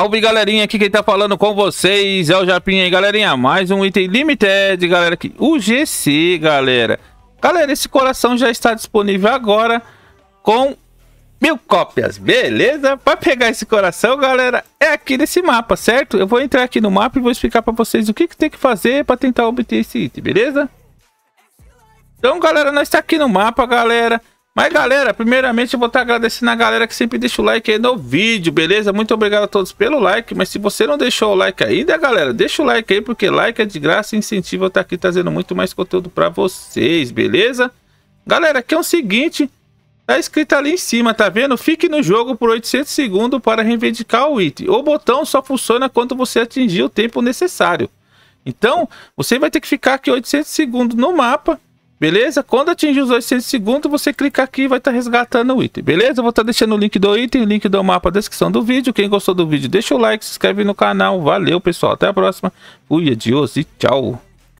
Salve galerinha, aqui quem tá falando com vocês é o Japinha aí, galerinha. Mais um item limited, galera. Aqui. O GC, galera. Galera, esse coração já está disponível agora com mil cópias, beleza? Para pegar esse coração, galera, é aqui nesse mapa, certo? Eu vou entrar aqui no mapa e vou explicar para vocês o que, que tem que fazer para tentar obter esse item, beleza? Então, galera, nós está aqui no mapa, galera. Mas galera, primeiramente eu vou estar agradecendo a galera que sempre deixa o like aí no vídeo, beleza? Muito obrigado a todos pelo like, mas se você não deixou o like ainda, galera, deixa o like aí, porque like é de graça e incentiva eu estar aqui trazendo muito mais conteúdo para vocês, beleza? Galera, aqui é o seguinte, tá escrito ali em cima, tá vendo? Fique no jogo por 800 segundos para reivindicar o item. O botão só funciona quando você atingir o tempo necessário. Então, você vai ter que ficar aqui 800 segundos no mapa, Beleza? Quando atingir os 800 segundos, você clica aqui e vai estar tá resgatando o item. Beleza? vou estar tá deixando o link do item, link do mapa na descrição do vídeo. Quem gostou do vídeo, deixa o like, se inscreve no canal. Valeu, pessoal. Até a próxima. Fui, adiós e tchau.